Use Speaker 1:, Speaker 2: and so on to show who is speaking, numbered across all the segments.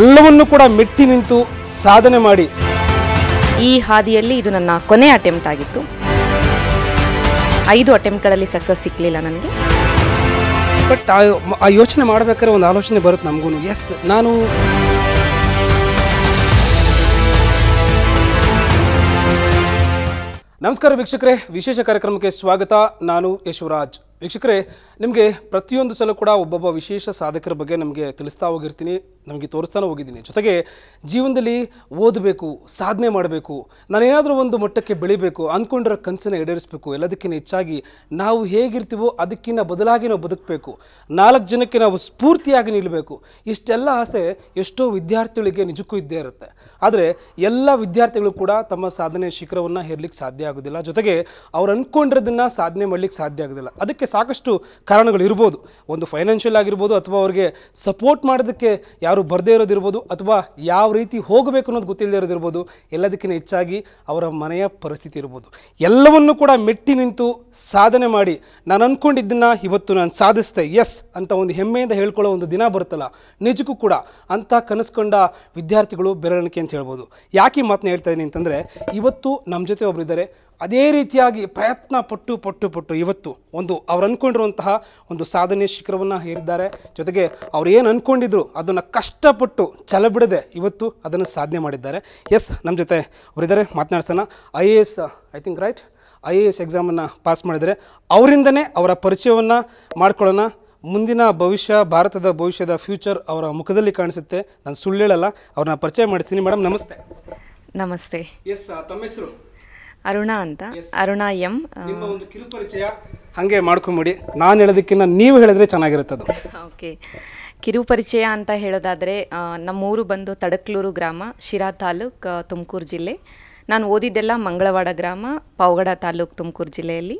Speaker 1: ಎಲ್ಲವನ್ನೂ ಕೂಡ ಮೆಟ್ಟಿ ನಿಂತು ಸಾಧನೆ ಮಾಡಿ ಈ ಹಾದಿಯಲ್ಲಿ ಇದು ನನ್ನ ಕೊನೆ ಅಟೆಂಪ್ಟ್ ಆಗಿತ್ತು ಐದು ಅಟೆಂಪ್ಟ್ಗಳಲ್ಲಿ ಸಕ್ಸಸ್ ಸಿಕ್ಕಲಿಲ್ಲ ನನಗೆ
Speaker 2: ಬಟ್ ಆ ಯೋಚನೆ ಮಾಡಬೇಕಾದ್ರೆ ಒಂದು ಆಲೋಚನೆ ಬರುತ್ತೆ ನಮಗೂ ಎಸ್ ನಾನು ನಮಸ್ಕಾರ ವೀಕ್ಷಕರೇ ವಿಶೇಷ ಕಾರ್ಯಕ್ರಮಕ್ಕೆ ಸ್ವಾಗತ ನಾನು ಯಶವರಾಜ್ ವೀಕ್ಷಕರೇ ನಿಮಗೆ ಪ್ರತಿಯೊಂದು ಸಲ ಕೂಡ ಒಬ್ಬೊಬ್ಬ ವಿಶೇಷ ಸಾಧಕರ ಬಗ್ಗೆ ನಮಗೆ ತಿಳಿಸ್ತಾ ಹೋಗಿರ್ತೀನಿ ನಮಗೆ ತೋರಿಸ್ತಾನೆ ಹೋಗಿದ್ದೀನಿ ಜೊತೆಗೆ ಜೀವನದಲ್ಲಿ ಓದಬೇಕು ಸಾಧನೆ ಮಾಡಬೇಕು ನಾನೇನಾದರೂ ಒಂದು ಮಟ್ಟಕ್ಕೆ ಬೆಳಿಬೇಕು ಅಂದ್ಕೊಂಡಿರೋ ಕನಸನ್ನು ಈಡೇರಿಸಬೇಕು ಎಲ್ಲದಕ್ಕಿಂತ ಹೆಚ್ಚಾಗಿ ನಾವು ಹೇಗಿರ್ತೀವೋ ಅದಕ್ಕಿಂತ ಬದಲಾಗಿ ನಾವು ಬದುಕಬೇಕು ನಾಲ್ಕು ಜನಕ್ಕೆ ನಾವು ಸ್ಫೂರ್ತಿಯಾಗಿ ನಿಲ್ಲಬೇಕು ಇಷ್ಟೆಲ್ಲ ಆಸೆ ಎಷ್ಟೋ ವಿದ್ಯಾರ್ಥಿಗಳಿಗೆ ನಿಜಕ್ಕೂ ಇದ್ದೇ ಇರುತ್ತೆ ಆದರೆ ಎಲ್ಲ ವಿದ್ಯಾರ್ಥಿಗಳು ಕೂಡ ತಮ್ಮ ಸಾಧನೆ ಶಿಖರವನ್ನು ಹೇರ್ಲಿಕ್ಕೆ ಸಾಧ್ಯ ಆಗೋದಿಲ್ಲ ಜೊತೆಗೆ ಅವ್ರು ಅಂದ್ಕೊಂಡಿರೋದನ್ನು ಸಾಧನೆ ಮಾಡಲಿಕ್ಕೆ ಸಾಧ್ಯ ಆಗೋದಿಲ್ಲ ಅದಕ್ಕೆ ಸಾಕಷ್ಟು ಕಾರಣಗಳು ಇರ್ಬೋದು ಒಂದು ಫೈನಾನ್ಷಿಯಲ್ ಆಗಿರ್ಬೋದು ಅಥವಾ ಅವ್ರಿಗೆ ಸಪೋರ್ಟ್ ಮಾಡೋದಕ್ಕೆ ಯಾರು ಬರದೇ ಇರೋದಿರ್ಬೋದು ಅಥವಾ ಯಾವ ರೀತಿ ಹೋಗಬೇಕು ಅನ್ನೋದು ಗೊತ್ತಿಲ್ಲದೇ ಇರೋದಿರ್ಬೋದು ಎಲ್ಲದಕ್ಕಿಂತ ಹೆಚ್ಚಾಗಿ ಅವರ ಮನೆಯ ಪರಿಸ್ಥಿತಿ ಇರ್ಬೋದು ಎಲ್ಲವನ್ನು ಕೂಡ ಮೆಟ್ಟಿ ನಿಂತು ಸಾಧನೆ ಮಾಡಿ ನಾನು ಅಂದ್ಕೊಂಡಿದ್ದನ್ನು ಇವತ್ತು ನಾನು ಸಾಧಿಸ್ತೆ ಎಸ್ ಅಂತ ಒಂದು ಹೆಮ್ಮೆಯಿಂದ ಹೇಳ್ಕೊಳ್ಳೋ ಒಂದು ದಿನ ಬರುತ್ತಲ್ಲ ನಿಜಕ್ಕೂ ಕೂಡ ಅಂತ ಕನಸ್ಕೊಂಡ ವಿದ್ಯಾರ್ಥಿಗಳು ಬೆರಳಿಕೆ ಅಂತ ಹೇಳ್ಬೋದು ಯಾಕೆ ಮಾತನ್ನ ಹೇಳ್ತಾ ಇದ್ದೀನಿ ಅಂತಂದರೆ ಇವತ್ತು ನಮ್ಮ ಜೊತೆ ಒಬ್ಬರಿದ್ದಾರೆ ಅದೇ ರೀತಿಯಾಗಿ ಪ್ರಯತ್ನ ಪಟ್ಟು ಪಟ್ಟು ಪಟ್ಟು ಇವತ್ತು ಒಂದು ಅವ್ರು ಅಂದ್ಕೊಂಡಿರುವಂತಹ ಒಂದು ಸಾಧನೆ ಶಿಖರವನ್ನು ಹೇರಿದ್ದಾರೆ ಜೊತೆಗೆ ಅವ್ರು ಏನು ಅಂದ್ಕೊಂಡಿದ್ರು ಅದನ್ನು ಕಷ್ಟಪಟ್ಟು ಛಲ ಬಿಡದೆ ಇವತ್ತು ಅದನ್ನು ಸಾಧನೆ ಮಾಡಿದ್ದಾರೆ ಎಸ್ ನಮ್ಮ ಜೊತೆ ಅವರಿದ್ದಾರೆ ಮಾತನಾಡ್ಸೋಣ I A S I think right I A S ಎಕ್ಸಾಮನ್ನು ಪಾಸ್ ಮಾಡಿದರೆ ಅವರಿಂದನೇ ಅವರ ಪರಿಚಯವನ್ನು ಮಾಡ್ಕೊಳ್ಳೋಣ ಮುಂದಿನ ಭವಿಷ್ಯ ಭಾರತದ ಭವಿಷ್ಯದ ಫ್ಯೂಚರ್ ಅವರ ಮುಖದಲ್ಲಿ ಕಾಣಿಸುತ್ತೆ ನಾನು ಸುಳ್ಳು ಹೇಳಲ್ಲ ಅವ್ರನ್ನ ಪರಿಚಯ ಮಾಡಿಸ್ತೀನಿ ಮೇಡಮ್ ನಮಸ್ತೆ
Speaker 1: ನಮಸ್ತೆ ಎಸ್ ತಮ್ಮ ಹೆಸರು ಅರುಣ ಅಂತ ಅರುಣ ಎಂ ಕಿರುಪರಿಚಯ
Speaker 2: ಹಾಗೆ ಮಾಡ್ಕೊಂಬಿಡಿ ನಾನು ಹೇಳೋದಕ್ಕಿಂತ ನೀವು ಹೇಳಿದ್ರೆ ಚೆನ್ನಾಗಿರುತ್ತೆ ಅದು
Speaker 1: ಓಕೆ ಕಿರು ಪರಿಚಯ ಅಂತ ಹೇಳೋದಾದರೆ ನಮ್ಮೂರು ಬಂದು ತಡಕ್ಲೂರು ಗ್ರಾಮ ಶಿರಾ ತಾಲೂಕ್ ತುಮಕೂರು ಜಿಲ್ಲೆ ನಾನು ಓದಿದ್ದೆಲ್ಲ ಮಂಗಳವಾಡ ಗ್ರಾಮ ಪಾವಗಡ ತಾಲೂಕ್ ತುಮಕೂರು ಜಿಲ್ಲೆಯಲ್ಲಿ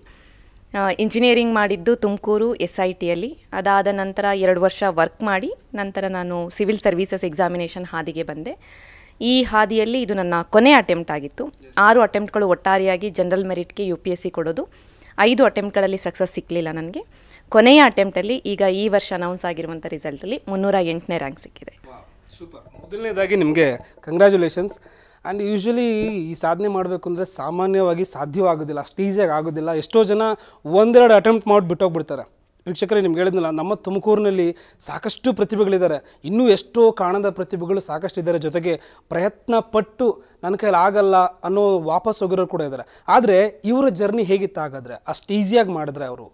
Speaker 1: ಇಂಜಿನಿಯರಿಂಗ್ ಮಾಡಿದ್ದು ತುಮಕೂರು ಎಸ್ ಐ ಟಿಯಲ್ಲಿ ಅದಾದ ನಂತರ ಎರಡು ವರ್ಷ ವರ್ಕ್ ಮಾಡಿ ನಂತರ ನಾನು ಸಿವಿಲ್ ಸರ್ವೀಸಸ್ ಎಕ್ಸಾಮಿನೇಷನ್ ಹಾದಿಗೆ ಬಂದೆ ಈ ಹಾದಿಯಲ್ಲಿ ಇದು ನನ್ನ ಕೊನೆಯ ಅಟೆಂಪ್ಟ್ ಆಗಿತ್ತು ಆರು ಅಟೆಂಪ್ಟ್ಗಳು ಒಟ್ಟಾರೆಯಾಗಿ ಜನರಲ್ ಮೆರಿಟ್ಗೆ ಯು ಪಿ ಎಸ್ ಸಿ ಕೊಡೋದು ಐದು ಅಟೆಂಪ್ಟ್ಗಳಲ್ಲಿ ಸಕ್ಸಸ್ ಸಿಕ್ಕಲಿಲ್ಲ ನನಗೆ ಕೊನೆಯ ಅಟೆಂಪ್ಟಲ್ಲಿ ಈಗ ಈ ವರ್ಷ ಅನೌನ್ಸ್ ಆಗಿರುವಂಥ ರಿಸಲ್ಟಲ್ಲಿ ಮುನ್ನೂರ ಎಂಟನೇ ರ್ಯಾಂಕ್ ಸಿಕ್ಕಿದೆ ಸೂಪರ್
Speaker 2: ಮೊದಲನೇದಾಗಿ ನಿಮಗೆ ಕಂಗ್ರ್ಯಾಚುಲೇಷನ್ಸ್ ಆ್ಯಂಡ್ ಯೂಶ್ವಲಿ ಈ ಸಾಧನೆ ಮಾಡಬೇಕು ಅಂದರೆ ಸಾಮಾನ್ಯವಾಗಿ ಸಾಧ್ಯವಾಗೋದಿಲ್ಲ ಅಷ್ಟು ಈಸಿಯಾಗಿ ಆಗೋದಿಲ್ಲ ಎಷ್ಟೋ ಜನ ಒಂದೆರಡು ಅಟೆಂಪ್ಟ್ ಮಾಡಿ ಬಿಟ್ಟೋಗ್ಬಿಡ್ತಾರೆ ವೀಕ್ಷಕರೇ ನಿಮ್ಗೆ ಹೇಳಿದ್ನಲ್ಲ ನಮ್ಮ ತುಮಕೂರಿನಲ್ಲಿ ಸಾಕಷ್ಟು ಪ್ರತಿಭೆಗಳಿದ್ದಾರೆ ಇನ್ನೂ ಎಷ್ಟೋ ಕಾಣದ ಪ್ರತಿಭೆಗಳು ಸಾಕಷ್ಟು ಇದ್ದಾರೆ ಜೊತೆಗೆ ಪ್ರಯತ್ನ ಪಟ್ಟು ನನ್ನ ಕೈಯಲ್ಲಿ ಆಗಲ್ಲ ಅನ್ನೋ ವಾಪಸ್ ಹೋಗಿರೋರು ಕೂಡ ಇದ್ದಾರೆ ಆದರೆ ಇವರ ಜರ್ನಿ ಹೇಗಿತ್ತಾಗಾದರೆ ಅಷ್ಟು ಈಸಿಯಾಗಿ ಮಾಡಿದ್ರೆ ಅವರು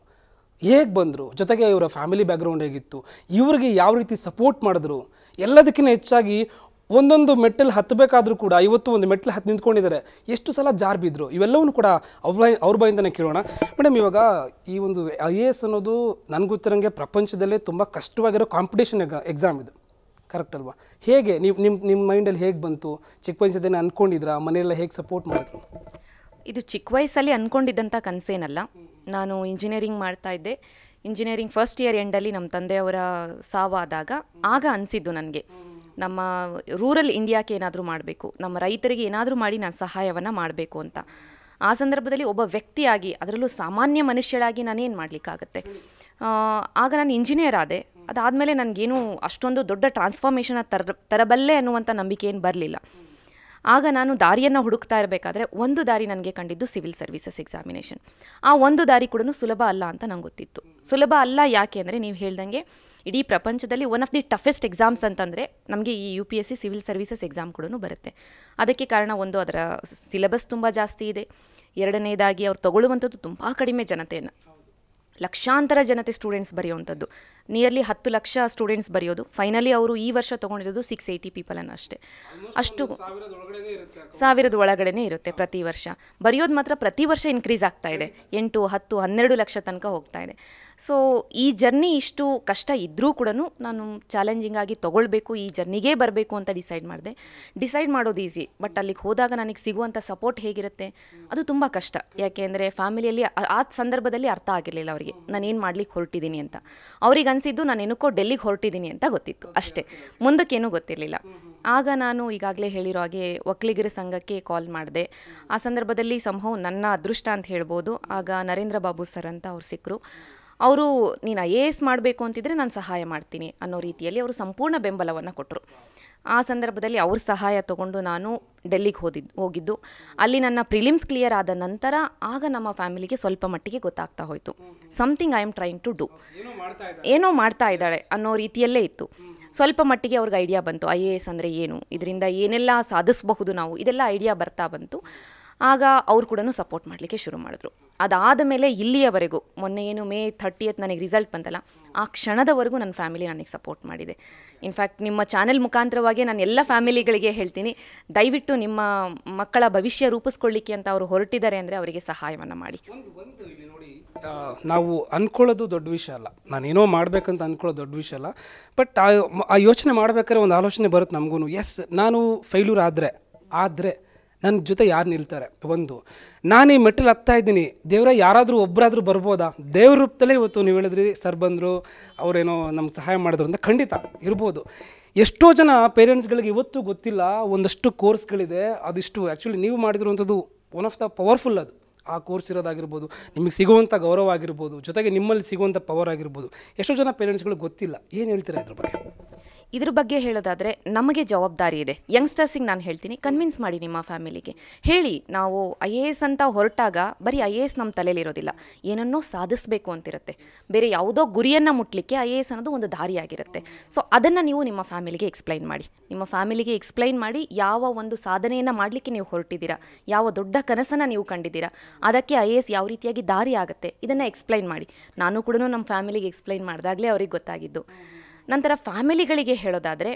Speaker 2: ಹೇಗೆ ಬಂದರು ಜೊತೆಗೆ ಇವರ ಫ್ಯಾಮಿಲಿ ಬ್ಯಾಕ್ಗ್ರೌಂಡ್ ಹೇಗಿತ್ತು ಇವರಿಗೆ ಯಾವ ರೀತಿ ಸಪೋರ್ಟ್ ಮಾಡಿದ್ರು ಎಲ್ಲದಕ್ಕಿಂತ ಹೆಚ್ಚಾಗಿ ಒಂದೊಂದು ಮೆಟ್ಟಲು ಹತ್ತಬೇಕಾದ್ರೂ ಕೂಡ ಇವತ್ತು ಒಂದು ಮೆಟ್ಟಲು ಹತ್ತು ನಿಂತ್ಕೊಂಡಿದ್ದಾರೆ ಎಷ್ಟು ಸಲ ಜಾರ್ ಬಿದ್ದರು ಇವೆಲ್ಲವೂ ಕೂಡ ಅವ್ರ ಅವ್ರ ಬಾಯಿಂದನೇ ಕೇಳೋಣ ಮೇಡಮ್ ಇವಾಗ ಈ ಒಂದು ಐ ಎ ಎಸ್ ಅನ್ನೋದು ನನಗೊತ್ತಿರಂಗೆ ಪ್ರಪಂಚದಲ್ಲೇ ತುಂಬ ಕಷ್ಟವಾಗಿರೋ ಕಾಂಪಿಟೇಷನ್ ಎಕ್ಸಾಮ್ ಇದು ಕರೆಕ್ಟ್ ಅಲ್ವಾ ಹೇಗೆ ನೀವು ನಿಮ್ಮ ನಿಮ್ಮ ಮೈಂಡಲ್ಲಿ ಹೇಗೆ ಬಂತು ಚಿಕ್ಕ ವಯಸ್ಸದೇನೆ ಅಂದ್ಕೊಂಡಿದ್ರಾ ಮನೆಯೆಲ್ಲ ಹೇಗೆ ಸಪೋರ್ಟ್
Speaker 1: ಮಾಡಿದ್ರು ಇದು ಚಿಕ್ಕ ವಯಸ್ಸಲ್ಲಿ ಅಂದ್ಕೊಂಡಿದ್ದಂಥ ಕನಸೇನಲ್ಲ ನಾನು ಇಂಜಿನಿಯರಿಂಗ್ ಮಾಡ್ತಾ ಇದ್ದೆ ಇಂಜಿನಿಯರಿಂಗ್ ಫಸ್ಟ್ ಇಯರ್ ಎಂಡಲ್ಲಿ ನಮ್ಮ ತಂದೆಯವರ ಸಾವಾದಾಗ ಆಗ ಅನಿಸಿದ್ದು ನನಗೆ ನಮ್ಮ ರೂರಲ್ ಇಂಡಿಯಾಕ್ಕೆ ಏನಾದರೂ ಮಾಡಬೇಕು ನಮ್ಮ ರೈತರಿಗೆ ಏನಾದರೂ ಮಾಡಿ ನಾನು ಸಹಾಯವನ್ನು ಮಾಡಬೇಕು ಅಂತ ಆ ಸಂದರ್ಭದಲ್ಲಿ ಒಬ್ಬ ವ್ಯಕ್ತಿಯಾಗಿ ಅದರಲ್ಲೂ ಸಾಮಾನ್ಯ ಮನುಷ್ಯರಾಗಿ ನಾನೇನು ಮಾಡಲಿಕ್ಕಾಗತ್ತೆ ಆಗ ನಾನು ಇಂಜಿನಿಯರ್ ಆದೆ ಅದಾದಮೇಲೆ ನನಗೇನು ಅಷ್ಟೊಂದು ದೊಡ್ಡ ಟ್ರಾನ್ಸ್ಫಾರ್ಮೇಷನ ತರ ತರಬಲ್ಲೆ ಅನ್ನುವಂಥ ನಂಬಿಕೆ ಏನು ಬರಲಿಲ್ಲ ಆಗ ನಾನು ದಾರಿಯನ್ನು ಹುಡುಕ್ತಾ ಇರಬೇಕಾದ್ರೆ ಒಂದು ದಾರಿ ನನಗೆ ಕಂಡಿದ್ದು ಸಿವಿಲ್ ಸರ್ವಿಸಸ್ ಎಕ್ಸಾಮಿನೇಷನ್ ಆ ಒಂದು ದಾರಿ ಕೂಡ ಸುಲಭ ಅಲ್ಲ ಅಂತ ನಂಗೆ ಗೊತ್ತಿತ್ತು ಸುಲಭ ಅಲ್ಲ ಯಾಕೆ ಅಂದರೆ ನೀವು ಹೇಳ್ದಂಗೆ ಇಡೀ ಪ್ರಪಂಚದಲ್ಲಿ one of the toughest exams ಅಂತಂದರೆ ನಮಗೆ ಈ U P S C civil services exam ಕೂಡ ಬರುತ್ತೆ ಅದಕ್ಕೆ ಕಾರಣ ಒಂದು ಅದರ ಸಿಲೆಬಸ್ ತುಂಬ ಜಾಸ್ತಿ ಇದೆ ಎರಡನೇದಾಗಿ ಅವ್ರು ತಗೊಳ್ಳುವಂಥದ್ದು ತುಂಬ ಕಡಿಮೆ ಜನತೆಯನ್ನು ಲಕ್ಷಾಂತರ ಜನತೆ ಸ್ಟೂಡೆಂಟ್ಸ್ ಬರೆಯುವಂಥದ್ದು ನಿಯರ್ಲಿ ಹತ್ತು ಲಕ್ಷ ಸ್ಟೂಡೆಂಟ್ಸ್ ಬರೆಯೋದು ಫೈನಲಿ ಅವರು ಈ ವರ್ಷ ತೊಗೊಂಡಿರೋದು ಸಿಕ್ಸ್ ಏಯ್ಟಿ ಪೀಪಲನ್ನು ಅಷ್ಟೇ ಅಷ್ಟು ಸಾವಿರದ ಒಳಗಡೆನೇ ಇರುತ್ತೆ ಪ್ರತಿ ವರ್ಷ ಬರೆಯೋದು ಮಾತ್ರ ಪ್ರತಿ ವರ್ಷ ಇನ್ಕ್ರೀಸ್ ಆಗ್ತಾ ಇದೆ ಎಂಟು ಹತ್ತು ಹನ್ನೆರಡು ಲಕ್ಷ ತನಕ ಹೋಗ್ತಾ ಇದೆ ಸೊ ಈ ಜರ್ನಿ ಇಷ್ಟು ಕಷ್ಟ ಇದ್ದರೂ ಕೂಡ ನಾನು ಚಾಲೆಂಜಿಂಗ್ ಆಗಿ ತೊಗೊಳ್ಬೇಕು ಈ ಜರ್ನಿಗೇ ಬರಬೇಕು ಅಂತ ಡಿಸೈಡ್ ಮಾಡಿದೆ ಡಿಸೈಡ್ ಮಾಡೋದು ಈಸಿ ಬಟ್ ಅಲ್ಲಿಗೆ ಹೋದಾಗ ನನಗೆ ಸಿಗುವಂಥ ಸಪೋರ್ಟ್ ಹೇಗಿರುತ್ತೆ ಅದು ತುಂಬ ಕಷ್ಟ ಯಾಕೆ ಅಂದರೆ ಫ್ಯಾಮಿಲಿಯಲ್ಲಿ ಆ ಸಂದರ್ಭದಲ್ಲಿ ಅರ್ಥ ಆಗಿರಲಿಲ್ಲ ಅವರಿಗೆ ನಾನೇನು ಮಾಡ್ಲಿಕ್ಕೆ ಹೊರಟಿದ್ದೀನಿ ಅಂತ ಅವ್ರಿಗೆ ಅನಿಸಿದ್ದು ನಾನು ಏನಕ್ಕೋ ಡೆಲ್ಲಿಗೆ ಹೊರಟಿದ್ದೀನಿ ಅಂತ ಗೊತ್ತಿತ್ತು ಅಷ್ಟೇ ಮುಂದಕ್ಕೇನೂ ಗೊತ್ತಿರಲಿಲ್ಲ ಆಗ ನಾನು ಈಗಾಗಲೇ ಹೇಳಿರೋ ಹಾಗೆ ಒಕ್ಕಲಿಗರ ಸಂಘಕ್ಕೆ ಕಾಲ್ ಮಾಡಿದೆ ಆ ಸಂದರ್ಭದಲ್ಲಿ ಸಂಭವ ನನ್ನ ಅದೃಷ್ಟ ಅಂತ ಹೇಳ್ಬೋದು ಆಗ ನರೇಂದ್ರ ಬಾಬು ಸರ್ ಅಂತ ಅವ್ರು ಸಿಕ್ಕರು ಅವರು ನೀನು ಐ ಎ ಎಸ್ ಮಾಡಬೇಕು ಅಂತಿದ್ರೆ ನಾನು ಸಹಾಯ ಮಾಡ್ತೀನಿ ಅನ್ನೋ ರೀತಿಯಲ್ಲಿ ಅವರು ಸಂಪೂರ್ಣ ಬೆಂಬಲವನ್ನು ಕೊಟ್ಟರು ಆ ಸಂದರ್ಭದಲ್ಲಿ ಅವ್ರ ಸಹಾಯ ತಗೊಂಡು ನಾನು ಡೆಲ್ಲಿಗೆ ಹೋದಿದ್ದು ಹೋಗಿದ್ದು ಅಲ್ಲಿ ನನ್ನ ಪ್ರಿಲಿಮ್ಸ್ ಕ್ಲಿಯರ್ ಆದ ನಂತರ ಆಗ ನಮ್ಮ ಫ್ಯಾಮಿಲಿಗೆ ಸ್ವಲ್ಪ ಮಟ್ಟಿಗೆ ಗೊತ್ತಾಗ್ತಾ ಹೋಯಿತು something I am trying to do ಏನೋ ಮಾಡ್ತಾ ಇದ್ದಾಳೆ ಅನ್ನೋ ರೀತಿಯಲ್ಲೇ ಇತ್ತು ಸ್ವಲ್ಪ ಮಟ್ಟಿಗೆ ಅವ್ರಿಗೆ ಐಡಿಯಾ ಬಂತು ಐ ಎ ಎಸ್ ಅಂದರೆ ಏನು ಇದರಿಂದ ಏನೆಲ್ಲ ಸಾಧಿಸಬಹುದು ನಾವು ಇದೆಲ್ಲ ಐಡಿಯಾ ಬರ್ತಾ ಬಂತು ಆಗ ಅವ್ರು ಕೂಡ ಸಪೋರ್ಟ್ ಮಾಡಲಿಕ್ಕೆ ಶುರು ಮಾಡಿದ್ರು ಅದಾದ ಮೇಲೆ ಇಲ್ಲಿಯವರೆಗೂ ಮೊನ್ನೆ ಏನು ಮೇ ಥರ್ಟಿಯತ್ ನನಗೆ ರಿಸಲ್ಟ್ ಬಂದಲ್ಲ ಆ ಕ್ಷಣದವರೆಗೂ ನನ್ನ ಫ್ಯಾಮಿಲಿ ನನಗೆ ಸಪೋರ್ಟ್ ಮಾಡಿದೆ ಇನ್ಫ್ಯಾಕ್ಟ್ ನಿಮ್ಮ ಚಾನೆಲ್ ಮುಖಾಂತರವಾಗಿ ನಾನು ಎಲ್ಲ ಫ್ಯಾಮಿಲಿಗಳಿಗೆ ಹೇಳ್ತೀನಿ ದಯವಿಟ್ಟು ನಿಮ್ಮ ಮಕ್ಕಳ ಭವಿಷ್ಯ ರೂಪಿಸ್ಕೊಳ್ಳಿಕ್ಕೆ ಅಂತ ಅವರು ಹೊರಟಿದ್ದಾರೆ ಅಂದರೆ ಅವರಿಗೆ ಸಹಾಯವನ್ನು ಮಾಡಿ
Speaker 2: ನಾವು ಅಂದ್ಕೊಳ್ಳೋದು ದೊಡ್ಡ ವಿಷಯ ಅಲ್ಲ ನಾನೇನೋ ಮಾಡಬೇಕಂತ ಅಂದ್ಕೊಳ್ಳೋದು ದೊಡ್ಡ ವಿಷಯ ಅಲ್ಲ ಬಟ್ ಆ ಯೋಚನೆ ಮಾಡ್ಬೇಕಾದ್ರೆ ಒಂದು ಆಲೋಚನೆ ಬರುತ್ತೆ ನಮಗೂ ಎಸ್ ನಾನು ಫೈಲ್ಯೂರ್ ಆದರೆ ಆದರೆ ನನ್ನ ಜೊತೆ ಯಾರು ನಿಲ್ತಾರೆ ಒಂದು ನಾನು ಈ ಮೆಟ್ಟಿಲು ಹತ್ತಾ ಇದ್ದೀನಿ ದೇವರ ಯಾರಾದರೂ ಒಬ್ಬರಾದರೂ ಬರ್ಬೋದಾ ದೇವ್ರ ರೂಪದಲ್ಲೇ ಇವತ್ತು ನೀವು ಹೇಳಿದ್ರಿ ಸರ್ ಬಂದರು ಅವರೇನೋ ನಮ್ಗೆ ಸಹಾಯ ಮಾಡಿದ್ರು ಅಂತ ಖಂಡಿತ ಇರ್ಬೋದು ಎಷ್ಟೋ ಜನ ಪೇರೆಂಟ್ಸ್ಗಳಿಗೆ ಇವತ್ತು ಗೊತ್ತಿಲ್ಲ ಒಂದಷ್ಟು ಕೋರ್ಸ್ಗಳಿದೆ ಅದಿಷ್ಟು ಆ್ಯಕ್ಚುಲಿ ನೀವು ಮಾಡಿದಿರುವಂಥದ್ದು ಒನ್ ಆಫ್ ದ ಪವರ್ಫುಲ್ ಅದು ಆ ಕೋರ್ಸ್ ಇರೋದಾಗಿರ್ಬೋದು ನಿಮಗೆ ಸಿಗುವಂಥ ಗೌರವ ಆಗಿರ್ಬೋದು ಜೊತೆಗೆ ನಿಮ್ಮಲ್ಲಿ ಸಿಗುವಂಥ ಪವರ್ ಆಗಿರ್ಬೋದು ಎಷ್ಟೋ ಜನ ಪೇರೆಂಟ್ಸ್ಗಳು ಗೊತ್ತಿಲ್ಲ ಏನು ಹೇಳ್ತೀರಾ ಇದ್ರ ಬಗ್ಗೆ
Speaker 1: ಇದ್ರ ಬಗ್ಗೆ ಹೇಳೋದಾದ್ರೆ ನಮಗೆ ಜವಾಬ್ದಾರಿ ಇದೆ ಯಂಗ್ಸ್ಟರ್ಸಿಗೆ ನಾನು ಹೇಳ್ತೀನಿ ಕನ್ವಿನ್ಸ್ ಮಾಡಿ ನಿಮ್ಮ ಫ್ಯಾಮಿಲಿಗೆ ಹೇಳಿ ನಾವು ಐ ಎ ಎಸ್ ಅಂತ ಹೊರಟಾಗ ಬರೀ ಐ ಎ ಎಸ್ ನಮ್ಮ ತಲೆಯಲ್ಲಿರೋದಿಲ್ಲ ಏನನ್ನೋ ಸಾಧಿಸಬೇಕು ಅಂತಿರುತ್ತೆ ಬೇರೆ ಯಾವುದೋ ಗುರಿಯನ್ನು ಮುಟ್ಲಿಕ್ಕೆ ಐ ಎ ಎಸ್ ಅನ್ನೋದು ಒಂದು ದಾರಿಯಾಗಿರುತ್ತೆ ಸೊ ಅದನ್ನು ನೀವು ನಿಮ್ಮ ಫ್ಯಾಮಿಲಿಗೆ ಎಕ್ಸ್ಪ್ಲೈನ್ ಮಾಡಿ ನಿಮ್ಮ ಫ್ಯಾಮಿಲಿಗೆ ಎಕ್ಸ್ಪ್ಲೈನ್ ಮಾಡಿ ಯಾವ ಒಂದು ಸಾಧನೆಯನ್ನು ಮಾಡಲಿಕ್ಕೆ ನೀವು ಹೊರಟಿದ್ದೀರಾ ಯಾವ ದೊಡ್ಡ ಕನಸನ್ನು ನೀವು ಕಂಡಿದ್ದೀರಾ ಅದಕ್ಕೆ ಐ ಎ ಎಸ್ ಯಾವ ರೀತಿಯಾಗಿ ದಾರಿ ಆಗುತ್ತೆ ಇದನ್ನು ಎಕ್ಸ್ಪ್ಲೈನ್ ಮಾಡಿ ನಾನು ಕೂಡ ನಮ್ಮ ಫ್ಯಾಮಿಲಿಗೆ ಎಕ್ಸ್ಪ್ಲೈನ್ ಮಾಡಿದಾಗಲೇ ಅವ್ರಿಗೆ ಗೊತ್ತಾಗಿದ್ದು ನಂತರ ಫ್ಯಾಮಿಲಿಗಳಿಗೆ ಹೇಳೋದಾದರೆ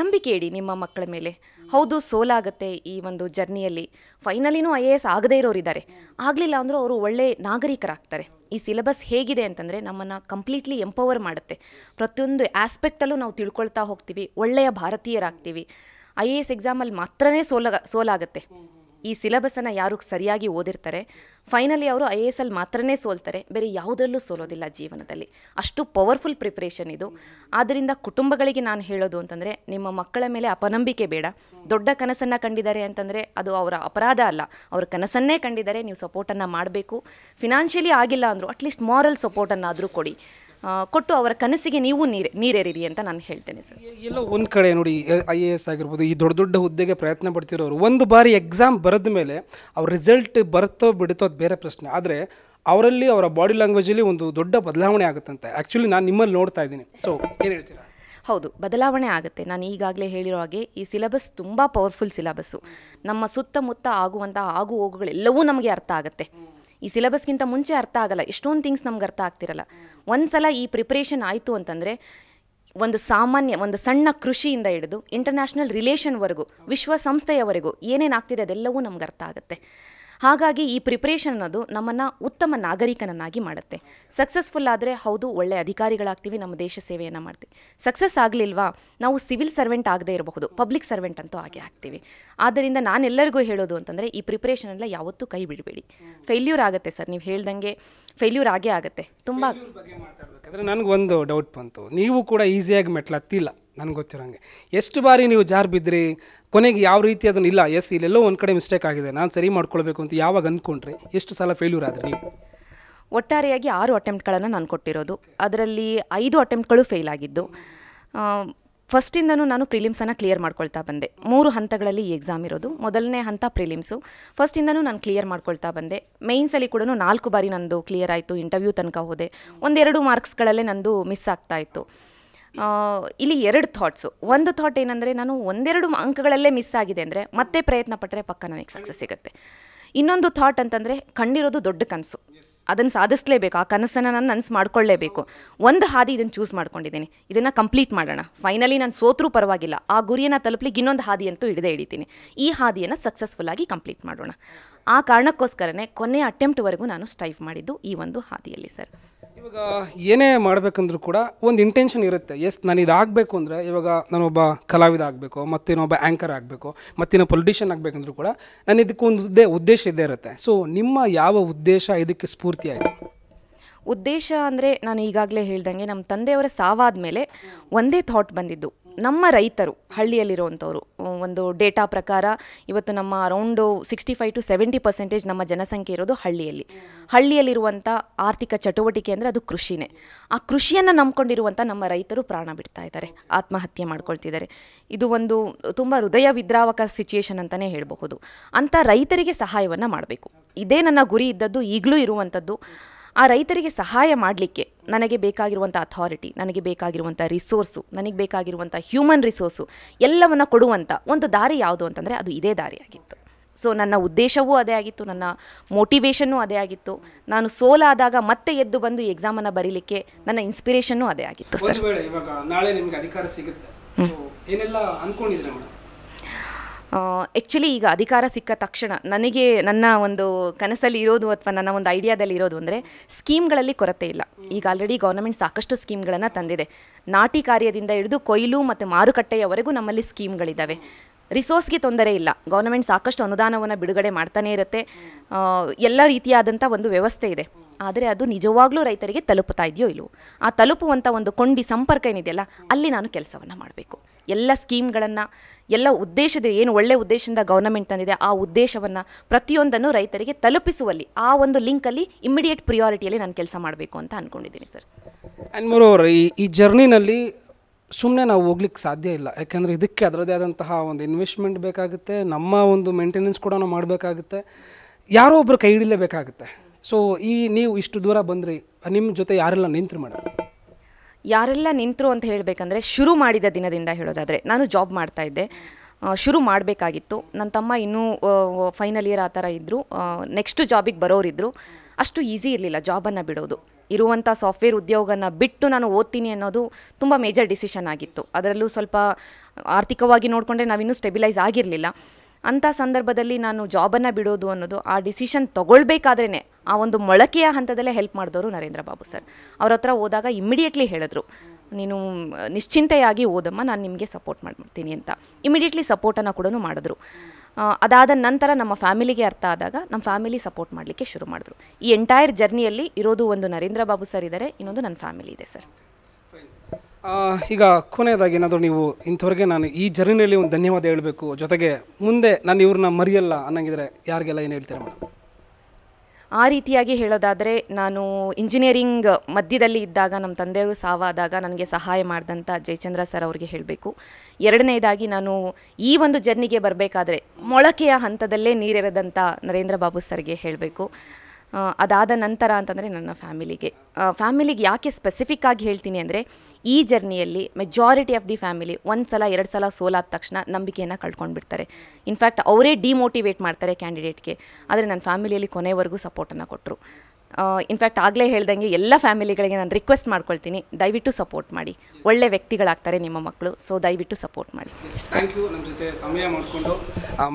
Speaker 1: ನಂಬಿಕೆ ಇಡಿ ನಿಮ್ಮ ಮಕ್ಕಳ ಮೇಲೆ ಹೌದು ಸೋಲಾಗುತ್ತೆ ಈ ಒಂದು ಜರ್ನಿಯಲ್ಲಿ ಫೈನಲಿನೂ ಐ ಎ ಎಸ್ ಆಗದೇ ಇರೋರಿದ್ದಾರೆ ಆಗಲಿಲ್ಲ ಅಂದರೂ ಅವರು ಒಳ್ಳೆ ನಾಗರಿಕರಾಗ್ತಾರೆ ಈ ಸಿಲೆಬಸ್ ಹೇಗಿದೆ ಅಂತಂದರೆ ನಮ್ಮನ್ನು ಕಂಪ್ಲೀಟ್ಲಿ ಎಂಪವರ್ ಮಾಡುತ್ತೆ ಪ್ರತಿಯೊಂದು ಆಸ್ಪೆಕ್ಟಲ್ಲೂ ನಾವು ತಿಳ್ಕೊಳ್ತಾ ಹೋಗ್ತೀವಿ ಒಳ್ಳೆಯ ಭಾರತೀಯರಾಗ್ತೀವಿ ಐ ಎ ಎಸ್ ಎಕ್ಸಾಮಲ್ಲಿ ಮಾತ್ರನೇ ಸೋಲ ಸೋಲಾಗುತ್ತೆ ಈ ಸಿಲೆಬಸನ್ನು ಯಾರು ಸರಿಯಾಗಿ ಓದಿರ್ತಾರೆ ಫೈನಲಿ ಅವರು ಐ ಎ ಎಸ್ ಅಲ್ಲಿ ಮಾತ್ರನೇ ಸೋಲ್ತಾರೆ ಬೇರೆ ಯಾವುದರಲ್ಲೂ ಸೋಲೋದಿಲ್ಲ ಜೀವನದಲ್ಲಿ ಅಷ್ಟು ಪವರ್ಫುಲ್ ಪ್ರಿಪ್ರೇಷನ್ ಇದು ಆದ್ದರಿಂದ ಕುಟುಂಬಗಳಿಗೆ ನಾನು ಹೇಳೋದು ಅಂತಂದರೆ ನಿಮ್ಮ ಮಕ್ಕಳ ಮೇಲೆ ಅಪನಂಬಿಕೆ ಬೇಡ ದೊಡ್ಡ ಕನಸನ್ನು ಕಂಡಿದ್ದಾರೆ ಅಂತಂದರೆ ಅದು ಅವರ ಅಪರಾಧ ಅಲ್ಲ ಅವರ ಕನಸನ್ನೇ ಕಂಡಿದ್ದಾರೆ ನೀವು ಸಪೋರ್ಟನ್ನು ಮಾಡಬೇಕು ಫಿನಾನ್ಷಿಯಲಿ ಆಗಿಲ್ಲ ಅಂದರೂ ಅಟ್ಲೀಸ್ಟ್ ಮಾರಲ್ ಸಪೋರ್ಟನ್ನಾದರೂ ಕೊಡಿ ಕೊಟ್ಟು ಅವರ ಕನಸಿಗೆ ನೀವು ನೀರೆ ನೀರೇರಿರಿ ಅಂತ ನಾನು ಹೇಳ್ತೇನೆ ಸರ್
Speaker 2: ಎಲ್ಲ ಒಂದು ಕಡೆ ನೋಡಿ ಐ ಎ ಎಸ್ ಆಗಿರ್ಬೋದು ಈ ದೊಡ್ಡ ದೊಡ್ಡ ಹುದ್ದೆಗೆ ಪ್ರಯತ್ನ ಪಡ್ತಿರೋರು ಒಂದು ಬಾರಿ ಎಕ್ಸಾಮ್ ಬರೆದ ಮೇಲೆ ಅವ್ರ ರಿಸಲ್ಟ್ ಬರುತ್ತೋ ಬಿಡುತ್ತೋ ಅದು ಬೇರೆ ಪ್ರಶ್ನೆ ಆದರೆ ಅವರಲ್ಲಿ ಅವರ ಬಾಡಿ ಲ್ಯಾಂಗ್ವೇಜಲ್ಲಿ ಒಂದು ದೊಡ್ಡ ಬದಲಾವಣೆ ಆಗುತ್ತಂತೆ ಆ್ಯಕ್ಚುಲಿ ನಾನು ನಿಮ್ಮಲ್ಲಿ ನೋಡ್ತಾ ಇದ್ದೀನಿ ಸೊ ಏನು ಹೇಳ್ತೀರಾ
Speaker 1: ಹೌದು ಬದಲಾವಣೆ ಆಗುತ್ತೆ ನಾನು ಈಗಾಗಲೇ ಹೇಳಿರೋ ಹಾಗೆ ಈ ಸಿಲೆಬಸ್ ತುಂಬ ಪವರ್ಫುಲ್ ಸಿಲೆಬಸ್ಸು ನಮ್ಮ ಸುತ್ತಮುತ್ತ ಆಗುವಂಥ ಆಗು ಹೋಗುಗಳೆಲ್ಲವೂ ನಮಗೆ ಅರ್ಥ ಆಗುತ್ತೆ ಈ ಸಿಲೆಬಸ್ಗಿಂತ ಮುಂಚೆ ಅರ್ಥ ಆಗಲ್ಲ ಎಷ್ಟೊಂದು ಥಿಂಗ್ಸ್ ನಮ್ಗೆ ಅರ್ಥ ಆಗ್ತಿರಲ್ಲ ಒಂದು ಸಲ ಈ ಪ್ರಿಪ್ರೇಷನ್ ಆಯಿತು ಅಂತಂದರೆ ಒಂದು ಸಾಮಾನ್ಯ ಒಂದು ಸಣ್ಣ ಕೃಷಿಯಿಂದ ಹಿಡಿದು ಇಂಟರ್ನ್ಯಾಷನಲ್ ರಿಲೇಷನ್ವರೆಗೂ ವಿಶ್ವಸಂಸ್ಥೆಯವರೆಗೂ ಆಗ್ತಿದೆ ಅದೆಲ್ಲವೂ ನಮ್ಗೆ ಅರ್ಥ ಆಗುತ್ತೆ ಹಾಗಾಗಿ ಈ ಪ್ರಿಪ್ರೇಷನ್ ಅನ್ನೋದು ನಮ್ಮನ್ನು ಉತ್ತಮ ನಾಗರಿಕನನ್ನಾಗಿ ಮಾಡುತ್ತೆ ಸಕ್ಸಸ್ಫುಲ್ ಆದರೆ ಹೌದು ಒಳ್ಳೆ ಅಧಿಕಾರಿಗಳಾಗ್ತೀವಿ ನಮ್ಮ ದೇಶ ಸೇವೆಯನ್ನು ಮಾಡ್ತೀವಿ ಸಕ್ಸಸ್ ಆಗಲಿಲ್ವಾ ನಾವು ಸಿವಿಲ್ ಸರ್ವೆಂಟ್ ಆಗದೇ ಇರಬಹುದು ಪಬ್ಲಿಕ್ ಸರ್ವೆಂಟ್ ಅಂತೂ ಹಾಗೆ ಆಗ್ತೀವಿ ಆದ್ದರಿಂದ ನಾನೆಲ್ಲರಿಗೂ ಹೇಳೋದು ಅಂತಂದರೆ ಈ ಪ್ರಿಪ್ರೇಷನ್ ಎಲ್ಲ ಯಾವತ್ತೂ ಕೈ ಬಿಡಬೇಡಿ ಫೇಲ್ಯೂರ್ ಆಗುತ್ತೆ ಸರ್ ನೀವು ಹೇಳ್ದಂಗೆ ಫೇಲ್ಯೂರ್ ಆಗೇ ಆಗುತ್ತೆ ತುಂಬ
Speaker 2: ನನಗೆ ಒಂದು ಡೌಟ್ ಬಂತು ನೀವು ಕೂಡ ಈಸಿಯಾಗಿ ಮೆಟ್ಲತ್ತಿಲ್ಲ ನನಗೆ ಗೊತ್ತಿರೋಂಗೆ ಎಷ್ಟು ಬಾರಿ ನೀವು ಜಾರ್ ಬಿದ್ದಿರಿ ಕೊನೆಗೆ ಯಾವ ರೀತಿ ಅದನ್ನು ಇಲ್ಲ ಎಸ್ ಇಲ್ಲೆಲ್ಲೋ ಒಂದು ಕಡೆ ಮಿಸ್ಟೇಕ್ ಆಗಿದೆ ನಾನು ಸರಿ ಮಾಡ್ಕೊಳ್ಬೇಕು ಅಂತ ಯಾವಾಗ ಅಂದ್ಕೊಂಡ್ರೆ ಎಷ್ಟು ಸಲ ಫೇಲ್ಯೂರ್ ಆದರೆ
Speaker 1: ಒಟ್ಟಾರೆಯಾಗಿ ಆರು ಅಟೆಂಪ್ಟ್ಗಳನ್ನು ನಾನು ಕೊಟ್ಟಿರೋದು ಅದರಲ್ಲಿ ಐದು ಅಟೆಂಪ್ಟ್ಗಳು ಫೇಲ್ ಆಗಿದ್ದು ಫಸ್ಟಿಂದನೂ ನಾನು ಪ್ರಿಲಿಮ್ಸನ್ನು ಕ್ಲಿಯರ್ ಮಾಡ್ಕೊಳ್ತಾ ಬಂದೆ ಮೂರು ಹಂತಗಳಲ್ಲಿ ಎಕ್ಸಾಮ್ ಇರೋದು ಮೊದಲನೇ ಹಂತ ಪ್ರಿಲಿಮ್ಸು ಫಸ್ಟಿಂದನೂ ನಾನು ಕ್ಲಿಯರ್ ಮಾಡ್ಕೊಳ್ತಾ ಬಂದೆ ಮೇಯ್ನ್ಸಲ್ಲಿ ಕೂಡ ನಾಲ್ಕು ಬಾರಿ ನಂದು ಕ್ಲಿಯರ್ ಆಯಿತು ಇಂಟರ್ವ್ಯೂ ತನಕ ಹೋದೆ ಒಂದೆರಡು ಮಾರ್ಕ್ಸ್ಗಳಲ್ಲೇ ನಂದು ಮಿಸ್ ಆಗ್ತಾ ಇತ್ತು ಇಲ್ಲಿ ಎರಡು ಥಾಟ್ಸು ಒಂದು ಥಾಟ್ ಏನಂದರೆ ನಾನು ಒಂದೆರಡು ಅಂಕಗಳಲ್ಲೇ ಮಿಸ್ ಆಗಿದೆ ಅಂದರೆ ಮತ್ತೆ ಪ್ರಯತ್ನ ಪಟ್ಟರೆ ಪಕ್ಕ ನನಗೆ ಸಕ್ಸಸ್ ಸಿಗುತ್ತೆ ಇನ್ನೊಂದು ಥಾಟ್ ಅಂತಂದರೆ ಕಂಡಿರೋದು ದೊಡ್ಡ ಕನಸು ಅದನ್ನು ಸಾಧಿಸಲೇಬೇಕು ಆ ಕನಸನ್ನು ನಾನು ನನಸು ಮಾಡ್ಕೊಳ್ಳೇಬೇಕು ಒಂದು ಹಾದಿ ಇದನ್ನು ಚೂಸ್ ಮಾಡ್ಕೊಂಡಿದ್ದೀನಿ ಇದನ್ನು ಕಂಪ್ಲೀಟ್ ಮಾಡೋಣ ಫೈನಲಿ ನಾನು ಸೋತ್ರೂ ಪರವಾಗಿಲ್ಲ ಆ ಗುರಿಯನ್ನು ತಲುಪಲಿಕ್ಕೆ ಇನ್ನೊಂದು ಹಾದಿ ಅಂತೂ ಹಿಡಿದೇ ಹಿಡಿತೀನಿ ಈ ಹಾದಿಯನ್ನು ಸಕ್ಸಸ್ಫುಲ್ಲಾಗಿ ಕಂಪ್ಲೀಟ್ ಮಾಡೋಣ ಆ ಕಾರಣಕ್ಕೋಸ್ಕರನೇ ಕೊನೆಯ ಅಟೆಂಪ್ಟ್ವರೆಗೂ ನಾನು ಸ್ಟೈಫ್ ಮಾಡಿದ್ದು ಈ ಒಂದು ಹಾದಿಯಲ್ಲಿ ಸರ್
Speaker 2: ಇವಾಗ ಏನೇ ಮಾಡಬೇಕಂದ್ರೂ ಕೂಡ ಒಂದು ಇಂಟೆನ್ಷನ್ ಇರುತ್ತೆ ಎಸ್ ನಾನು ಇದಾಗಬೇಕು ಅಂದರೆ ಇವಾಗ ನಾನೊಬ್ಬ ಕಲಾವಿದ ಆಗಬೇಕು ಮತ್ತೇನೊಬ್ಬ ಆ್ಯಂಕರ್ ಆಗಬೇಕು ಮತ್ತೇನೋ ಪೊಲಿಟಿಷಿಯನ್ ಆಗಬೇಕಂದ್ರೂ ಕೂಡ ನಾನು ಇದಕ್ಕೊಂದು ಉದ್ದೇ ಉದ್ದೇಶ ಇದ್ದೇ ಇರುತ್ತೆ ಸೊ ನಿಮ್ಮ ಯಾವ ಉದ್ದೇಶ ಇದಕ್ಕೆ ಸ್ಫೂರ್ತಿಯಾಯಿತು
Speaker 1: ಉದ್ದೇಶ ಅಂದರೆ ನಾನು ಈಗಾಗಲೇ ಹೇಳ್ದಂಗೆ ನಮ್ಮ ತಂದೆಯವರ ಸಾವಾದ ಮೇಲೆ ಒಂದೇ ಥಾಟ್ ಬಂದಿದ್ದು ನಮ್ಮ ರೈತರು ಹಳ್ಳಿಯಲ್ಲಿರುವಂಥವರು ಒಂದು ಡೇಟಾ ಪ್ರಕಾರ ಇವತ್ತು ನಮ್ಮ around sixty five to seventy percentage ನಮ್ಮ ಜನಸಂಖ್ಯೆ ಇರೋದು ಹಳ್ಳಿಯಲ್ಲಿ ಹಳ್ಳಿಯಲ್ಲಿರುವಂಥ ಆರ್ಥಿಕ ಚಟುವಟಿಕೆ ಅಂದರೆ ಅದು ಕೃಷಿನೇ ಆ ಕೃಷಿಯನ್ನು ನಂಬ್ಕೊಂಡಿರುವಂಥ ನಮ್ಮ ರೈತರು ಪ್ರಾಣ ಬಿಡ್ತಾ ಇದ್ದಾರೆ ಆತ್ಮಹತ್ಯೆ ಮಾಡ್ಕೊಳ್ತಿದ್ದಾರೆ ಇದು ಒಂದು ತುಂಬ ಹೃದಯ ವಿದ್ರಾವಕ ಸಿಚುಯೇಷನ್ ಅಂತಲೇ ಹೇಳಬಹುದು ಅಂಥ ರೈತರಿಗೆ ಸಹಾಯವನ್ನು ಮಾಡಬೇಕು ಇದೇ ನನ್ನ ಗುರಿ ಇದ್ದದ್ದು ಈಗಲೂ ಇರುವಂಥದ್ದು ಆ ರೈತರಿಗೆ ಸಹಾಯ ಮಾಡಲಿಕ್ಕೆ ನನಗೆ ಬೇಕಾಗಿರುವಂಥ ಅಥಾರಿಟಿ ನನಗೆ ಬೇಕಾಗಿರುವಂಥ ರಿಸೋರ್ಸು ನನಗೆ ಬೇಕಾಗಿರುವಂಥ ಹ್ಯೂಮನ್ ರಿಸೋರ್ಸು ಎಲ್ಲವನ್ನು ಕೊಡುವಂಥ ಒಂದು ದಾರಿ ಯಾವುದು ಅಂತಂದರೆ ಅದು ಇದೇ ದಾರಿಯಾಗಿತ್ತು ಸೊ ನನ್ನ ಉದ್ದೇಶವೂ ಅದೇ ಆಗಿತ್ತು ನನ್ನ ಮೋಟಿವೇಶನ್ನೂ ಅದೇ ಆಗಿತ್ತು ನಾನು ಸೋಲಾದಾಗ ಮತ್ತೆ ಎದ್ದು ಬಂದು ಎಕ್ಸಾಮನ್ನು ಬರೀಲಿಕ್ಕೆ ನನ್ನ ಇನ್ಸ್ಪಿರೇಷನ್ನೂ ಅದೇ ಆಗಿತ್ತು ಸರ್
Speaker 2: ನಾಳೆ ನಿಮ್ಗೆ ಅಧಿಕಾರ ಸಿಗುತ್ತೆ ಏನೆಲ್ಲ ಅನ್ಕೊಂಡಿದ್ರೆ
Speaker 1: ಆ್ಯಕ್ಚುಲಿ ಈಗ ಅಧಿಕಾರ ಸಿಕ್ಕ ತಕ್ಷಣ ನನಗೆ ನನ್ನ ಒಂದು ಕನಸಲ್ಲಿ ಇರೋದು ಅಥವಾ ನನ್ನ ಒಂದು ಐಡಿಯಾದಲ್ಲಿ ಇರೋದು ಅಂದರೆ ಸ್ಕೀಮ್ಗಳಲ್ಲಿ ಕೊರತೆ ಇಲ್ಲ ಈಗ ಆಲ್ರೆಡಿ ಗೌರ್ಮೆಂಟ್ ಸಾಕಷ್ಟು ಸ್ಕೀಮ್ಗಳನ್ನು ತಂದಿದೆ ನಾಟಿ ಕಾರ್ಯದಿಂದ ಹಿಡಿದು ಕೊಯ್ಲು ಮತ್ತು ಮಾರುಕಟ್ಟೆಯವರೆಗೂ ನಮ್ಮಲ್ಲಿ ಸ್ಕೀಮ್ಗಳಿದ್ದಾವೆ ರಿಸೋರ್ಸ್ಗೆ ತೊಂದರೆ ಇಲ್ಲ ಗೌರ್ಮೆಂಟ್ ಸಾಕಷ್ಟು ಅನುದಾನವನ್ನು ಬಿಡುಗಡೆ ಮಾಡ್ತಾನೇ ಇರುತ್ತೆ ಎಲ್ಲ ರೀತಿಯಾದಂಥ ಒಂದು ವ್ಯವಸ್ಥೆ ಇದೆ ಆದರೆ ಅದು ನಿಜವಾಗ್ಲೂ ರೈತರಿಗೆ ತಲುಪುತ್ತಾ ಇದೆಯೋ ಇಲ್ಲವೋ ಆ ತಲುಪುವಂಥ ಒಂದು ಕೊಂಡಿ ಸಂಪರ್ಕ ಏನಿದೆಯಲ್ಲ ಅಲ್ಲಿ ನಾನು ಕೆಲಸವನ್ನು ಮಾಡಬೇಕು ಎಲ್ಲ ಸ್ಕೀಮ್ಗಳನ್ನು ಎಲ್ಲ ಉದ್ದೇಶದ ಏನು ಒಳ್ಳೆಯ ಉದ್ದೇಶದಿಂದ ಗೌರ್ನಮೆಂಟ್ ತಂದಿದೆ ಆ ಉದ್ದೇಶವನ್ನು ಪ್ರತಿಯೊಂದನ್ನು ರೈತರಿಗೆ ತಲುಪಿಸುವಲ್ಲಿ ಆ ಒಂದು ಲಿಂಕಲ್ಲಿ ಇಮ್ಮಿಡಿಯೇಟ್ ಪ್ರಿಯಾರಿಟಿಯಲ್ಲಿ ನಾನು ಕೆಲಸ ಮಾಡಬೇಕು ಅಂತ ಅಂದ್ಕೊಂಡಿದ್ದೀನಿ ಸರ್ ಆ್ಯಂಡ್ ಮೋರ್
Speaker 2: ಈ ಈ ಜರ್ನಿನಲ್ಲಿ ಸುಮ್ಮನೆ ನಾವು ಹೋಗ್ಲಿಕ್ಕೆ ಸಾಧ್ಯ ಇಲ್ಲ ಯಾಕೆಂದರೆ ಇದಕ್ಕೆ ಅದರದೇ ಆದಂತಹ ಒಂದು ಇನ್ವೆಸ್ಟ್ಮೆಂಟ್ ಬೇಕಾಗುತ್ತೆ ನಮ್ಮ ಒಂದು ಮೇಂಟೆನೆನ್ಸ್ ಕೂಡ ನಾವು ಮಾಡಬೇಕಾಗುತ್ತೆ ಯಾರೋ ಒಬ್ಬರು ಕೈ ಹಿಡಿಲೇಬೇಕಾಗುತ್ತೆ ಸೊ ಈ ನೀವು ಇಷ್ಟು ದೂರ ಬಂದ್ರಿ ನಿಮ್ಮ ಜೊತೆ ಯಾರೆಲ್ಲ ನಿಂತ್ರಿ ಮಾಡೋದು
Speaker 1: ಯಾರೆಲ್ಲ ನಿಂತರು ಅಂತ ಹೇಳಬೇಕಂದ್ರೆ ಶುರು ಮಾಡಿದ ದಿನದಿಂದ ಹೇಳೋದಾದರೆ ನಾನು ಜಾಬ್ ಮಾಡ್ತಾ ಇದ್ದೆ ಶುರು ಮಾಡಬೇಕಾಗಿತ್ತು ನನ್ನ ತಮ್ಮ ಇನ್ನೂ ಫೈನಲ್ ಇಯರ್ ಆ ಥರ ಇದ್ದರು ನೆಕ್ಸ್ಟು ಜಾಬಿಗೆ ಬರೋರಿದ್ದರು ಅಷ್ಟು ಈಸಿ ಇರಲಿಲ್ಲ ಜಾಬನ್ನು ಬಿಡೋದು ಇರುವಂಥ ಸಾಫ್ಟ್ವೇರ್ ಉದ್ಯೋಗನ ಬಿಟ್ಟು ನಾನು ಓದ್ತೀನಿ ಅನ್ನೋದು ತುಂಬ ಮೇಜರ್ ಡಿಸಿಷನ್ ಆಗಿತ್ತು ಅದರಲ್ಲೂ ಸ್ವಲ್ಪ ಆರ್ಥಿಕವಾಗಿ ನೋಡಿಕೊಂಡ್ರೆ ನಾವಿನ್ನೂ ಸ್ಟೆಬಿಲೈಸ್ ಆಗಿರಲಿಲ್ಲ ಅಂಥ ಸಂದರ್ಭದಲ್ಲಿ ನಾನು ಜಾಬನ್ನು ಬಿಡೋದು ಅನ್ನೋದು ಆ ಡಿಸಿಷನ್ ತೊಗೊಳ್ಬೇಕಾದ್ರೇ ಆ ಒಂದು ಮೊಳಕೆಯ ಹಂತದಲ್ಲೇ ಹೆಲ್ಪ್ ಮಾಡಿದವರು ನರೇಂದ್ರ ಬಾಬು ಸರ್ ಅವ್ರ ಹತ್ರ ಹೋದಾಗ ಇಮ್ಮಿಡಿಯೇಟ್ಲಿ ಹೇಳಿದ್ರು ನೀನು ನಿಶ್ಚಿಂತೆಯಾಗಿ ಓದಮ್ಮ ನಾನು ನಿಮಗೆ ಸಪೋರ್ಟ್ ಮಾಡಿಬಿಡ್ತೀನಿ ಅಂತ ಇಮಿಡಿಯೇಟ್ಲಿ ಸಪೋರ್ಟನ್ನು ಕೂಡ ಮಾಡಿದ್ರು ಅದಾದ ನಂತರ ನಮ್ಮ ಫ್ಯಾಮಿಲಿಗೆ ಅರ್ಥ ಆದಾಗ ನಮ್ಮ ಫ್ಯಾಮಿಲಿ ಸಪೋರ್ಟ್ ಮಾಡಲಿಕ್ಕೆ ಶುರು ಮಾಡಿದ್ರು ಈ ಎಂಟೈರ್ ಜರ್ನಿಯಲ್ಲಿ ಇರೋದು ಒಂದು ನರೇಂದ್ರ ಬಾಬು ಸರ್ ಇದ್ದಾರೆ ಇನ್ನೊಂದು ನನ್ನ ಫ್ಯಾಮಿಲಿ ಇದೆ ಸರ್
Speaker 2: ಈಗ ಕೊನೆಯದಾಗಿ ಏನಾದರೂ ನೀವು ಇಂಥವ್ರಿಗೆ ನಾನು ಈ ಜರ್ನಿಯಲ್ಲಿ ಒಂದು ಧನ್ಯವಾದ ಹೇಳಬೇಕು ಜೊತೆಗೆ ಮುಂದೆ ನಾನು ಇವ್ರನ್ನ ಮರೆಯಲ್ಲ ಅನ್ನಂಗಿದ್ರೆ ಯಾರಿಗೆಲ್ಲ ಏನು ಹೇಳ್ತೀರ ಮೇಡಮ್
Speaker 1: ಆ ರೀತಿಯಾಗಿ ಹೇಳೋದಾದರೆ ನಾನು ಇಂಜಿನಿಯರಿಂಗ್ ಮಧ್ಯದಲ್ಲಿ ಇದ್ದಾಗ ನಮ್ಮ ತಂದೆಯವರು ಸಾವಾದಾಗ ನನಗೆ ಸಹಾಯ ಮಾಡಿದಂಥ ಜಯಚಂದ್ರ ಸರ್ ಅವರಿಗೆ ಹೇಳಬೇಕು ಎರಡನೇದಾಗಿ ನಾನು ಈ ಒಂದು ಜರ್ನಿಗೆ ಬರಬೇಕಾದ್ರೆ ಮೊಳಕೆಯ ಹಂತದಲ್ಲೇ ನೀರೆರೆದಂಥ ನರೇಂದ್ರ ಬಾಬು ಸರ್ಗೆ ಹೇಳಬೇಕು ಅದಾದ ನಂತರ ಅಂತಂದರೆ ನನ್ನ ಫ್ಯಾಮಿಲಿಗೆ ಫ್ಯಾಮಿಲಿಗೆ ಯಾಕೆ ಸ್ಪೆಸಿಫಿಕ್ ಆಗಿ ಹೇಳ್ತೀನಿ ಅಂದರೆ ಈ ಜರ್ನಿಯಲ್ಲಿ ಮೆಜಾರಿಟಿ ಆಫ್ ದಿ ಫ್ಯಾಮಿಲಿ ಒಂದು ಸಲ ಎರಡು ಸಲ ಸೋಲಾದ ತಕ್ಷಣ ನಂಬಿಕೆಯನ್ನು ಕಳ್ಕೊಂಡು ಬಿಡ್ತಾರೆ ಇನ್ಫ್ಯಾಕ್ಟ್ ಅವರೇ ಡಿಮೋಟಿವೇಟ್ ಮಾಡ್ತಾರೆ ಕ್ಯಾಂಡಿಡೇಟ್ಗೆ ಆದರೆ ನನ್ನ ಫ್ಯಾಮಿಲಿಯಲ್ಲಿ ಕೊನೆವರೆಗೂ ಸಪೋರ್ಟನ್ನು ಕೊಟ್ಟರು ಇನ್ಫ್ಯಾಕ್ಟ್ ಆಗಲೇ ಹೇಳ್ದಂಗೆ ಎಲ್ಲ ಫ್ಯಾಮಿಲಿಗಳಿಗೆ ನಾನು ರಿಕ್ವೆಸ್ಟ್ ಮಾಡ್ಕೊಳ್ತೀನಿ ದಯವಿಟ್ಟು ಸಪೋರ್ಟ್ ಮಾಡಿ ಒಳ್ಳೆ ವ್ಯಕ್ತಿಗಳಾಗ್ತಾರೆ ನಿಮ್ಮ ಮಕ್ಕಳು ಸೊ ದಯವಿಟ್ಟು ಸಪೋರ್ಟ್ ಮಾಡಿ
Speaker 2: ಥ್ಯಾಂಕ್ ಯು ನಮ್ಮ ಜೊತೆ ಸಮಯ ಮಾಡಿಕೊಂಡು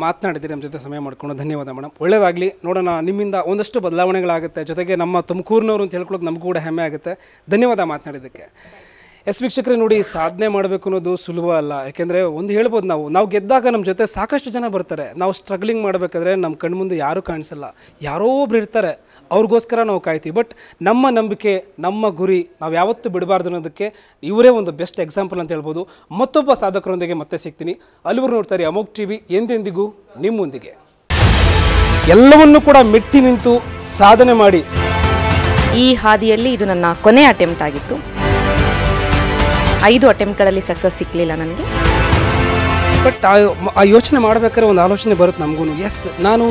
Speaker 2: ಮಾತನಾಡಿದ್ದೀರಿ ನಮ್ಮ ಜೊತೆ ಸಮಯ ಮಾಡಿಕೊಂಡು ಧನ್ಯವಾದ ಮೇಡಮ್ ಒಳ್ಳೆಯದಾಗಲಿ ನೋಡೋಣ ನಿಮ್ಮಿಂದ ಒಂದಷ್ಟು ಬದಲಾವಣೆಗಳಾಗುತ್ತೆ ಜೊತೆಗೆ ನಮ್ಮ ತುಮಕೂರಿನವರು ಅಂತ ಹೇಳ್ಕೊಳ್ಳೋಕೆ ನಮಗೂ ಕೂಡ ಹೆಮ್ಮೆ ಆಗುತ್ತೆ ಧನ್ಯವಾದ ಮಾತನಾಡಿದ್ದಕ್ಕೆ ಎಸ್ ವೀಕ್ಷಕರೇ ನೋಡಿ ಸಾಧನೆ ಮಾಡಬೇಕು ಅನ್ನೋದು ಸುಲಭ ಅಲ್ಲ ಯಾಕೆಂದರೆ ಒಂದು ಹೇಳ್ಬೋದು ನಾವು ನಾವು ಗೆದ್ದಾಗ ನಮ್ಮ ಜೊತೆ ಸಾಕಷ್ಟು ಜನ ಬರ್ತಾರೆ ನಾವು ಸ್ಟ್ರಗ್ಲಿಂಗ್ ಮಾಡಬೇಕಾದ್ರೆ ನಮ್ಮ ಕಣ್ಮುಂದೆ ಯಾರೂ ಕಾಣಿಸಲ್ಲ ಯಾರೋ ಒಬ್ರು ಇರ್ತಾರೆ ಅವ್ರಿಗೋಸ್ಕರ ನಾವು ಕಾಯ್ತೀವಿ ಬಟ್ ನಮ್ಮ ನಂಬಿಕೆ ನಮ್ಮ ಗುರಿ ನಾವು ಯಾವತ್ತೂ ಬಿಡಬಾರ್ದು ಅನ್ನೋದಕ್ಕೆ ಇವರೇ ಒಂದು ಬೆಸ್ಟ್ ಎಕ್ಸಾಂಪಲ್ ಅಂತ ಹೇಳ್ಬೋದು ಮತ್ತೊಬ್ಬ ಸಾಧಕರೊಂದಿಗೆ ಮತ್ತೆ ಸಿಗ್ತೀನಿ ಅಲ್ಲಿವರು ನೋಡ್ತಾರೆ ಅಮೋಕ್ ಟಿ ವಿ ಎಂದೆಂದಿಗೂ ನಿಮ್ಮೊಂದಿಗೆ ಎಲ್ಲವನ್ನೂ ಕೂಡ ಮೆಟ್ಟಿ ನಿಂತು ಸಾಧನೆ ಮಾಡಿ
Speaker 1: ಈ ಹಾದಿಯಲ್ಲಿ ಇದು ನನ್ನ ಕೊನೆಯ ಅಟೆಂಪ್ಟ್ ಆಗಿತ್ತು ಐದು ಅಟೆಂಪ್ಟ್ಗಳಲ್ಲಿ ಸಕ್ಸಸ್ ಸಿಕ್ಕಲಿಲ್ಲ ನನಗೆ
Speaker 2: ಬಟ್ ಆ ಯೋಚನೆ ಮಾಡ್ಬೇಕಾದ್ರೆ ಒಂದು ಆಲೋಚನೆ ಬರುತ್ತೆ ನಮಗೂ ಎಸ್ ನಾನು